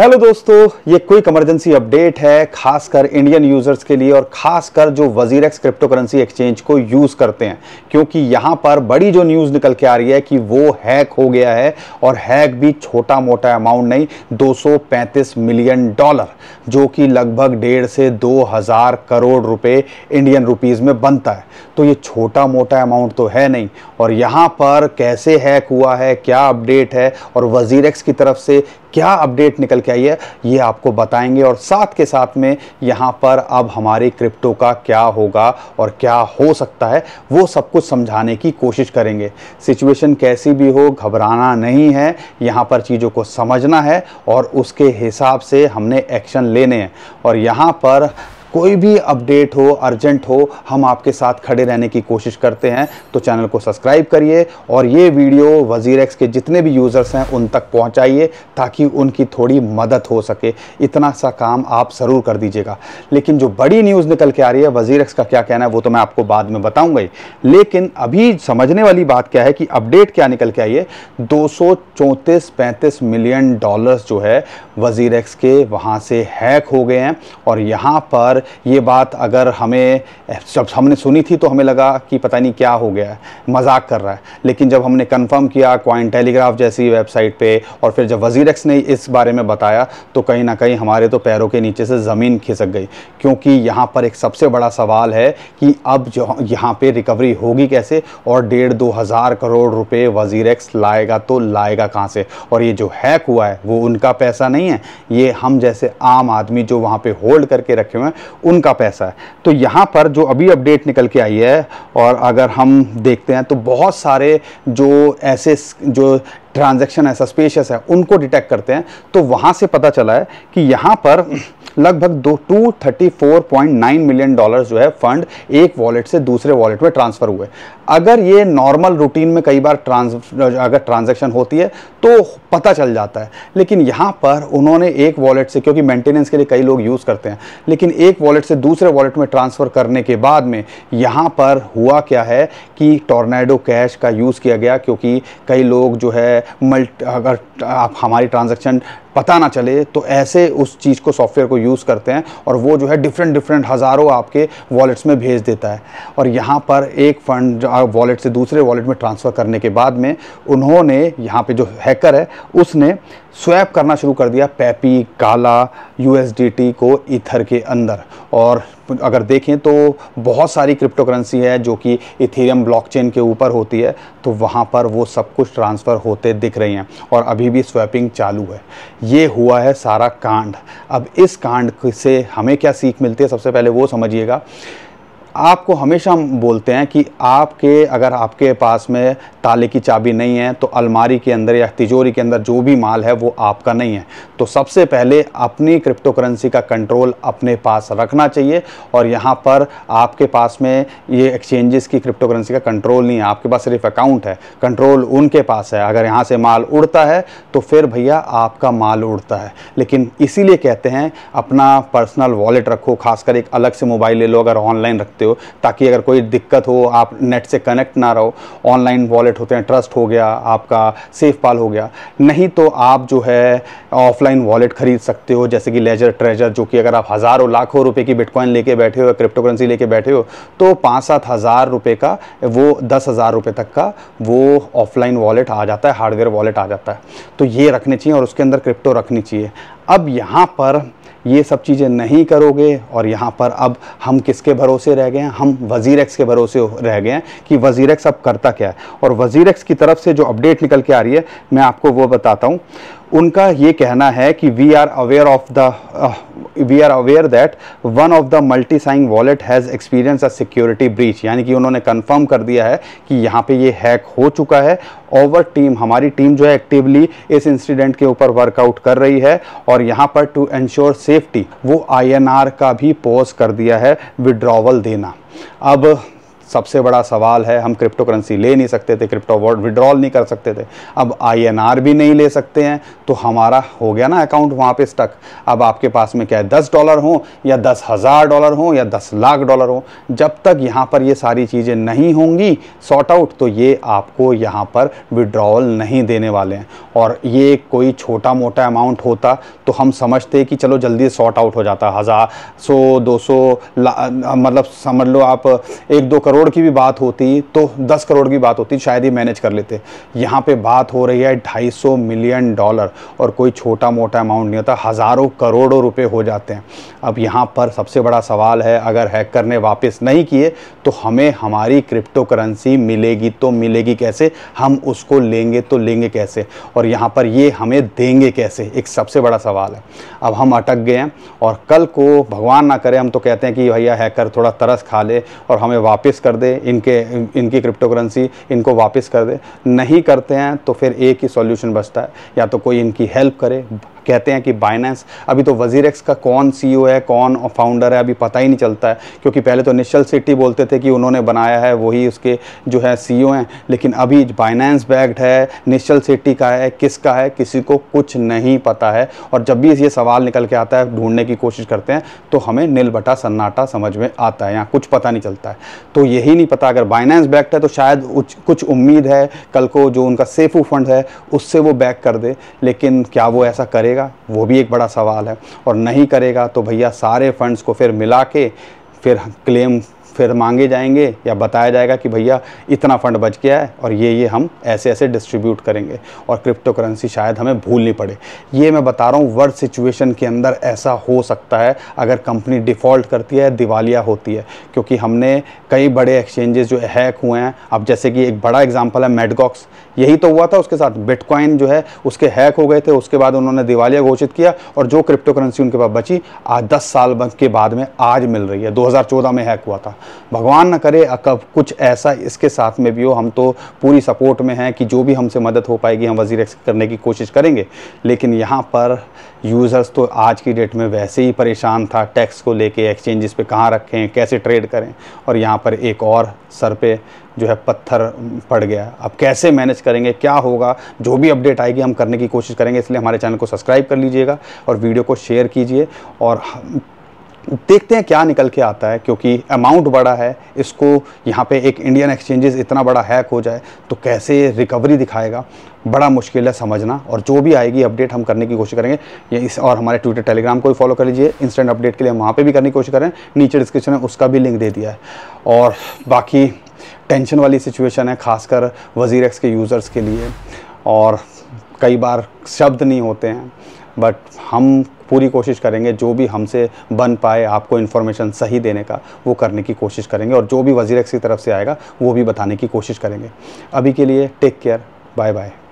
hello दोस्तों ये quick emergency update है खासकर इंडियन यूजर्स के लिए और खासकर जो एक्स क्रिप्टो करेंसी एक्सचेंज को यूज़ करते हैं क्योंकि यहाँ पर बड़ी जो न्यूज़ निकल के आ रही है कि वो हैक हो गया है और हैक भी छोटा मोटा अमाउंट नहीं 235 मिलियन डॉलर जो कि लगभग डेढ़ से हज़ार करोड़ रुपए इंडियन रुपीज़ में बनता है तो ये छोटा मोटा अमाउंट तो है नहीं और यहाँ पर कैसे हैक हुआ है क्या अपडेट है और वज़ीरक्स की तरफ से क्या अपडेट निकल क्या है ये आपको बताएंगे और साथ के साथ में यहाँ पर अब हमारे क्रिप्टो का क्या होगा और क्या हो सकता है वो सब कुछ समझाने की कोशिश करेंगे सिचुएशन कैसी भी हो घबराना नहीं है यहाँ पर चीज़ों को समझना है और उसके हिसाब से हमने एक्शन लेने हैं और यहाँ पर कोई भी अपडेट हो अर्जेंट हो हम आपके साथ खड़े रहने की कोशिश करते हैं तो चैनल को सब्सक्राइब करिए और ये वीडियो वजीर एक्स के जितने भी यूज़र्स हैं उन तक पहुँचाइए ताकि उनकी थोड़ी मदद हो सके इतना सा काम आप ज़रूर कर दीजिएगा लेकिन जो बड़ी न्यूज़ निकल के आ रही है वजीर एक्स का क्या कहना है वो तो मैं आपको बाद में बताऊँगा ही लेकिन अभी समझने वाली बात क्या है कि अपडेट क्या निकल के आई है दो सौ मिलियन डॉलर्स जो है वजीर एक्स के वहाँ से हैक हो गए हैं और यहाँ पर ये बात अगर हमें जब हमने सुनी थी तो हमें लगा कि पता नहीं क्या हो गया है मजाक कर रहा है लेकिन जब हमने कंफर्म किया क्वाइन टेलीग्राफ जैसी वेबसाइट पे और फिर जब वजीर एक्स ने इस बारे में बताया तो कहीं ना कहीं हमारे तो पैरों के नीचे से ज़मीन खिसक गई क्योंकि यहाँ पर एक सबसे बड़ा सवाल है कि अब जो यहाँ पर रिकवरी होगी कैसे और डेढ़ दो हज़ार करोड़ रुपये वजीर एक्स लाएगा तो लाएगा कहाँ से और ये जो हैक हुआ है वो उनका पैसा नहीं है ये हम जैसे आम आदमी जो वहाँ पर होल्ड करके रखे हुए हैं उनका पैसा है तो यहाँ पर जो अभी अपडेट निकल के आई है और अगर हम देखते हैं तो बहुत सारे जो ऐसे जो ट्रांजैक्शन है सस्पेशस है उनको डिटेक्ट करते हैं तो वहाँ से पता चला है कि यहाँ पर लगभग दो two thirty four point nine million dollar जो है फंड एक वॉलेट से दूसरे वॉलेट में ट्रांसफ़र हुए अगर ये नॉर्मल रूटीन में कई बार ट्रांस अगर ट्रांजेक्शन होती है तो पता चल जाता है लेकिन यहाँ पर उन्होंने एक वॉलेट से क्योंकि मेंटेनेंस के लिए कई लोग यूज़ करते हैं लेकिन एक वॉलेट से दूसरे वॉलेट में ट्रांसफ़र करने के बाद में यहाँ पर हुआ क्या है कि टॉर्नेडो कैश का यूज़ किया गया क्योंकि कई लोग जो है मल्ट अगर आप हमारी ट्रांजेक्शन पता ना चले तो ऐसे उस चीज़ को सॉफ्टवेयर को यूज़ करते हैं और वो जो है डिफरेंट डिफरेंट हज़ारों आपके वॉलेट्स में भेज देता है और यहाँ पर एक फ़ंड वॉलेट से दूसरे वॉलेट में ट्रांसफ़र करने के बाद में उन्होंने यहाँ पे जो हैकर है उसने स्वैप करना शुरू कर दिया पैपी काला यूएसडीटी को इथर के अंदर और अगर देखें तो बहुत सारी क्रिप्टो करेंसी है जो कि इथेरियम ब्लॉकचेन के ऊपर होती है तो वहाँ पर वो सब कुछ ट्रांसफ़र होते दिख रही हैं और अभी भी स्वैपिंग चालू है ये हुआ है सारा कांड अब इस कांड से हमें क्या सीख मिलती है सबसे पहले वो समझिएगा आपको हमेशा हम बोलते हैं कि आपके अगर आपके पास में ताले की चाबी नहीं है तो अलमारी के अंदर या तिजोरी के अंदर जो भी माल है वो आपका नहीं है तो सबसे पहले अपनी क्रिप्टो करेंसी का कंट्रोल अपने पास रखना चाहिए और यहाँ पर आपके पास में ये एक्सचेंजेस की क्रिप्टो करेंसी का कंट्रोल नहीं है आपके पास सिर्फ अकाउंट है कंट्रोल उनके पास है अगर यहाँ से माल उड़ता है तो फिर भैया आपका माल उड़ता है लेकिन इसीलिए कहते हैं अपना पर्सनल वॉलेट रखो खासकर एक अलग से मोबाइल ले लो अगर ऑनलाइन रखते हो हो ताकि अगर कोई दिक्कत हो आप नेट से कनेक्ट ना रहो ऑनलाइन वॉलेट होते हैं ट्रस्ट हो गया आपका सेफ पाल हो गया नहीं तो आप जो है ऑफलाइन वॉलेट खरीद सकते हो जैसे कि लेजर ट्रेजर जो कि अगर आप हज़ारों लाखों रुपये की बिटकॉइन लेके बैठे हो या क्रिप्टो करेंसी लेके बैठे हो तो पाँच सात हज़ार रुपये का वो दस हज़ार रुपये तक का वो ऑफलाइन वॉलेट आ जाता है हार्डवेयर वॉलेट आ जाता है तो ये रखने चाहिए और उसके अंदर क्रिप्टो रखनी चाहिए अब यहाँ पर ये सब चीज़ें नहीं करोगे और यहाँ पर अब हम किसके भरोसे रह गए हैं हम वजीरेक्स के भरोसे रह गए हैं कि वजीरेक्स अब करता क्या है और वज़ीरक्स की तरफ से जो अपडेट निकल के आ रही है मैं आपको वो बताता हूँ उनका ये कहना है कि we are aware of the we are aware that one of the multisig wallet has experience a security breach यानी कि उन्होंने कंफर्म कर दिया है कि यहाँ पे ये हैक हो चुका है ओवर टीम हमारी टीम जो है एक्टिवली इस इंसिडेंट के ऊपर वर्कआउट कर रही है और यहाँ पर टू इंश्योर सेफ्टी वो आई का भी पोज कर दिया है विड्रॉवल देना अब सबसे बड़ा सवाल है हम क्रिप्टो करेंसी ले नहीं सकते थे क्रिप्टो वर्ड विड्रॉल नहीं कर सकते थे अब आईएनआर भी नहीं ले सकते हैं तो हमारा हो गया ना अकाउंट वहाँ पे स्टक अब आपके पास में क्या है दस डॉलर हो या दस हज़ार डॉलर हो या दस लाख डॉलर हो जब तक यहाँ पर ये सारी चीज़ें नहीं होंगी सॉर्ट आउट तो ये आपको यहाँ पर विड्रॉल नहीं देने वाले हैं और ये कोई छोटा मोटा अमाउंट होता तो हम समझते कि चलो जल्दी सॉर्ट आउट हो जाता हज़ार सौ दो सौ मतलब समझ लो आप एक दो करोड़ करोड़ की भी बात होती तो 10 करोड़ की बात होती शायद ही मैनेज कर लेते यहाँ पे बात हो रही है 250 मिलियन डॉलर और कोई छोटा मोटा अमाउंट नहीं होता हज़ारों करोड़ों रुपए हो जाते हैं अब यहाँ पर सबसे बड़ा सवाल है अगर हैकर ने वापस नहीं किए तो हमें हमारी क्रिप्टो करेंसी मिलेगी तो मिलेगी कैसे हम उसको लेंगे तो लेंगे कैसे और यहाँ पर ये हमें देंगे कैसे एक सबसे बड़ा सवाल है अब हम अटक गए हैं और कल को भगवान ना करें हम तो कहते हैं कि भैया हैकर थोड़ा तरस खा ले और हमें वापस कर दे इनके इनकी क्रिप्टोकरेंसी इनको वापस कर दे नहीं करते हैं तो फिर एक ही सॉल्यूशन बचता है या तो कोई इनकी हेल्प करे कहते हैं कि बाइनेंस अभी तो एक्स का कौन सी e है कौन फाउंडर है अभी पता ही नहीं चलता है क्योंकि पहले तो निश्चल सिटी बोलते थे कि उन्होंने बनाया है वही उसके जो है सी e हैं लेकिन अभी बाइनेंस बैग्ड है निश्चल सिटी का है किसका है किसी को कुछ नहीं पता है और जब भी ये सवाल निकल के आता है ढूंढने की कोशिश करते हैं तो हमें बटा सन्नाटा समझ में आता है यहाँ कुछ पता नहीं चलता है तो यही नहीं पता अगर बाइनेंस बैक्ट है तो शायद कुछ उम्मीद है कल को जो उनका सेफू फंड है उससे वो बैक कर दे लेकिन क्या वो ऐसा करेगा करेगा वो भी एक बड़ा सवाल है और नहीं करेगा तो भैया सारे फंड्स को फिर मिला के फिर क्लेम फिर मांगे जाएंगे या बताया जाएगा कि भैया इतना फ़ंड बच गया है और ये ये हम ऐसे ऐसे डिस्ट्रीब्यूट करेंगे और क्रिप्टो करेंसी शायद हमें भूलनी पड़े ये मैं बता रहा हूँ वर्ड सिचुएशन के अंदर ऐसा हो सकता है अगर कंपनी डिफ़ॉल्ट करती है दिवालिया होती है क्योंकि हमने कई बड़े एक्सचेंजेस जो हैक हुए हैं अब जैसे कि एक बड़ा एग्जाम्पल है मेडगॉक्स यही तो हुआ था उसके साथ बिटकॉइन जो है उसके हैक हो गए थे उसके बाद उन्होंने दिवालिया घोषित किया और जो क्रिप्टो करेंसी उनके पास बची आज दस साल के बाद में आज मिल रही है 2014 में हैक हुआ था भगवान ना करे कब कुछ ऐसा इसके साथ में भी हो हम तो पूरी सपोर्ट में हैं कि जो भी हमसे मदद हो पाएगी हम वज़ी करने की कोशिश करेंगे लेकिन यहाँ पर यूज़र्स तो आज की डेट में वैसे ही परेशान था टैक्स को लेके एक्सचेंजेस पे कहाँ रखें कैसे ट्रेड करें और यहाँ पर एक और सर पे जो है पत्थर पड़ गया अब कैसे मैनेज करेंगे क्या होगा जो भी अपडेट आएगी हम करने की कोशिश करेंगे इसलिए हमारे चैनल को सब्सक्राइब कर लीजिएगा और वीडियो को शेयर कीजिए और देखते हैं क्या निकल के आता है क्योंकि अमाउंट बड़ा है इसको यहाँ पे एक इंडियन एक्सचेंजेस इतना बड़ा हैक हो जाए तो कैसे रिकवरी दिखाएगा बड़ा मुश्किल है समझना और जो भी आएगी अपडेट हम करने की कोशिश करेंगे ये इस और हमारे ट्विटर टेलीग्राम को भी फॉलो कर लीजिए इंस्टेंट अपडेट के लिए हम वहाँ पर भी करने की कोशिश करें नीचे डिस्क्रिप्शन में उसका भी लिंक दे दिया है और बाकी टेंशन वाली सिचुएशन है खासकर वजीर के यूज़र्स के लिए और कई बार शब्द नहीं होते हैं बट हम पूरी कोशिश करेंगे जो भी हमसे बन पाए आपको इन्फॉर्मेशन सही देने का वो करने की कोशिश करेंगे और जो भी वजीरक्स की तरफ से आएगा वो भी बताने की कोशिश करेंगे अभी के लिए टेक केयर बाय बाय